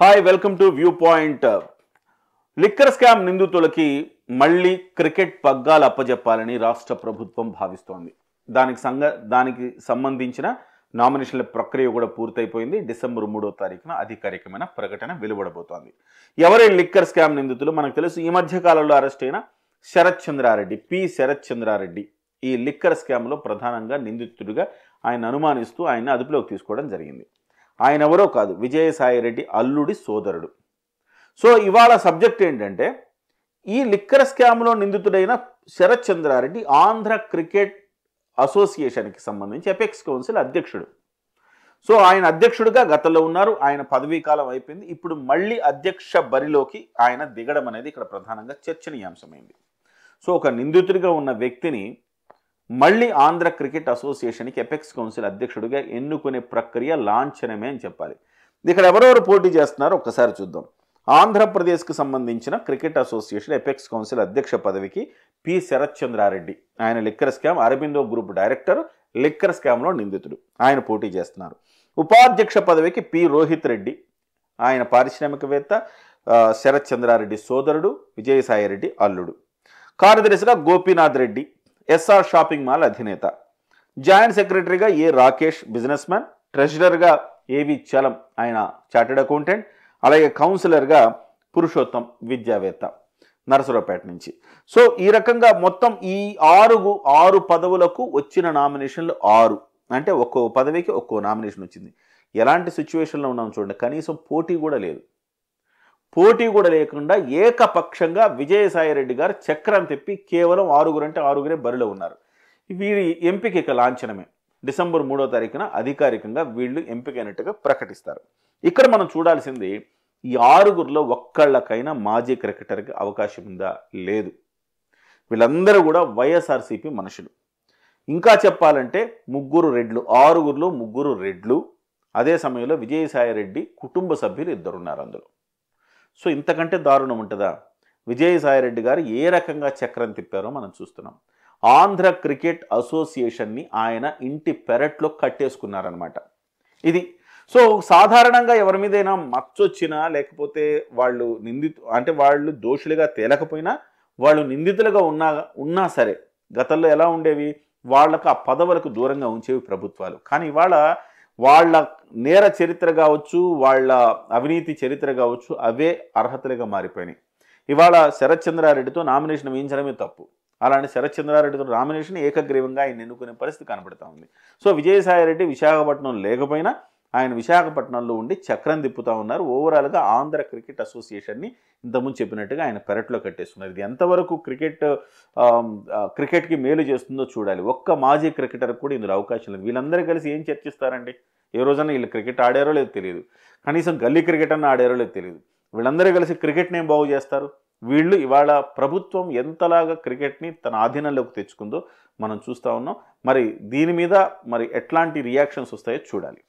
hi welcome to view point liquor scam నిందితులకి మళ్ళీ cricket పగ్గాలు అప్పజెప్పాలని రాష్ట్ర ప్రభుత్వం భావిస్తోంది దానికి సంగ దానికి సంబంధించిన నామినేషన్ల ప్రక్రియ కూడా పూర్తయిపోయింది డిసెంబర్ మూడో తారీఖున అధికారికమైన ప్రకటన వెలువడబోతోంది ఎవరే లిక్కర్ స్కామ్ నిందితులు మనకు తెలుసు ఈ మధ్య కాలంలో అరెస్ట్ అయిన శరత్ చంద్రారెడ్డి పి శరత్ చంద్రారెడ్డి ఈ లిక్కర్ స్కామ్లో ప్రధానంగా నిందితుడిగా ఆయన అనుమానిస్తూ ఆయన అదుపులోకి తీసుకోవడం జరిగింది ఆయన ఎవరో కాదు విజయసాయిరెడ్డి అల్లుడి సోదరుడు సో ఇవాళ సబ్జెక్ట్ ఏంటంటే ఈ లిక్కర్ స్కామ్లో నిందితుడైన శరత్ చంద్రారెడ్డి ఆంధ్ర క్రికెట్ అసోసియేషన్కి సంబంధించి ఎపెక్స్ కౌన్సిల్ అధ్యక్షుడు సో ఆయన అధ్యక్షుడిగా గతంలో ఉన్నారు ఆయన పదవీ కాలం అయిపోయింది ఇప్పుడు మళ్ళీ అధ్యక్ష బరిలోకి ఆయన దిగడం అనేది ఇక్కడ ప్రధానంగా చర్చనీయాంశమైంది సో ఒక నిందితుడిగా ఉన్న వ్యక్తిని మళ్ళీ ఆంధ్ర క్రికెట్ అసోసియేషన్కి ఎపెక్స్ కౌన్సిల్ అధ్యక్షుడిగా ఎన్నుకునే ప్రక్రియ లాంఛనమే అని చెప్పాలి ఇక్కడ ఎవరెవరు పోటీ చేస్తున్నారో ఒకసారి చూద్దాం ఆంధ్రప్రదేశ్కు సంబంధించిన క్రికెట్ అసోసియేషన్ ఎపెక్స్ కౌన్సిల్ అధ్యక్ష పదవికి పి శరత్ చంద్రారెడ్డి ఆయన liquor scam Aurobindo group director liquor స్కామ్లో నిందితుడు ఆయన పోటీ చేస్తున్నారు ఉపాధ్యక్ష పదవికి పి రోహిత్ రెడ్డి ఆయన పారిశ్రామికవేత్త శరత్ చంద్రారెడ్డి సోదరుడు విజయసాయిరెడ్డి అల్లుడు కార్యదర్శిగా Gopinath Reddy SR shopping mall అధినేత జాయింట్ సెక్రటరీగా ఏ రాకేష్ బిజినెస్ మ్యాన్ ట్రెజరర్గా ఏవి చలం ఆయన చార్టెడ్ అకౌంటెంట్ అలాగే కౌన్సిలర్గా పురుషోత్తం విద్యావేత్త నరసరావుపేట నుంచి సో ఈ రకంగా మొత్తం ఈ ఆరు ఆరు పదవులకు వచ్చిన నామినేషన్లు ఆరు అంటే ఒక్కో పదవికి ఒక్కో నామినేషన్ వచ్చింది ఎలాంటి సిచ్యువేషన్లో ఉన్నాం చూడండి కనీసం పోటీ కూడా లేదు పోటీ కూడా లేకుండా ఏకపక్షంగా విజయసాయిరెడ్డి గారు చక్రం తిప్పి కేవలం ఆరుగురంటే ఆరుగురే బరిలో ఉన్నారు వీరి ఎంపిక ఇక లాంఛనమే డిసెంబర్ మూడో తారీఖున అధికారికంగా వీళ్ళు ఎంపికైనట్టుగా ప్రకటిస్తారు ఇక్కడ మనం చూడాల్సింది ఈ ఆరుగురిలో ఒక్కళ్ళకైనా మాజీ క్రికెటర్కి అవకాశం ఉందా లేదు వీళ్ళందరూ కూడా వైఎస్ఆర్సీపీ మనుషులు ఇంకా చెప్పాలంటే ముగ్గురు రెడ్లు ఆరుగురిలో ముగ్గురు రెడ్లు అదే సమయంలో విజయసాయిరెడ్డి కుటుంబ సభ్యులు ఇద్దరున్నారు అందులో సో ఇంతకంటే దారుణం ఉంటుందా విజయసాయిరెడ్డి గారు ఏ రకంగా చక్రం తిప్పారో మనం చూస్తున్నాం ఆంధ్ర క్రికెట్ అసోసియేషన్ని ఆయన ఇంటి పెరట్లో కట్టేసుకున్నారనమాట ఇది సో సాధారణంగా ఎవరి మీదైనా మచ్చొచ్చినా లేకపోతే వాళ్ళు నింది అంటే వాళ్ళు దోషులుగా తేలకపోయినా వాళ్ళు నిందితులుగా ఉన్నా ఉన్నా సరే గతంలో ఎలా ఉండేవి వాళ్ళకు ఆ పదవులకు దూరంగా ఉంచేవి ప్రభుత్వాలు కానీ ఇవాళ వాళ్ళ నేర చరిత్ర కావచ్చు వాళ్ళ అవినీతి చరిత్ర కావచ్చు అవే అర్హతలుగా మారిపోయినాయి ఇవాళ శరత్చంద్రారెడ్డితో నామినేషన్ వేయించడమే తప్పు అలాంటి శరత్చంద్రారెడ్డితో నామినేషన్ ఏకగ్రీవంగా ఆయన ఎన్నుకునే పరిస్థితి కనబడుతూ ఉంది సో విజయసాయిరెడ్డి విశాఖపట్నం లేకపోయినా ఆయన విశాఖపట్నంలో ఉండి చక్రం తిప్పుతూ ఉన్నారు ఓవరాల్గా ఆంధ్ర క్రికెట్ అసోసియేషన్ని ఇంతకుముందు చెప్పినట్టుగా ఆయన పెరట్లో కట్టేస్తున్నారు ఇది ఎంతవరకు క్రికెట్ క్రికెట్కి మేలు చేస్తుందో చూడాలి ఒక్క మాజీ క్రికెటర్ కూడా ఇందులో అవకాశం లేదు వీళ్ళందరూ కలిసి ఏం చర్చిస్తారండి ఏ రోజైనా వీళ్ళు క్రికెట్ ఆడారో లేదో తెలియదు కనీసం గల్లీ క్రికెట్ అన్న ఆడారో లేదో తెలియదు వీళ్ళందరూ కలిసి క్రికెట్ని ఏం బాగు చేస్తారు వీళ్ళు ఇవాళ ప్రభుత్వం ఎంతలాగా క్రికెట్ని తన ఆధీనంలోకి తెచ్చుకుందో మనం చూస్తూ ఉన్నాం మరి దీని మీద మరి ఎట్లాంటి రియాక్షన్స్ వస్తాయో చూడాలి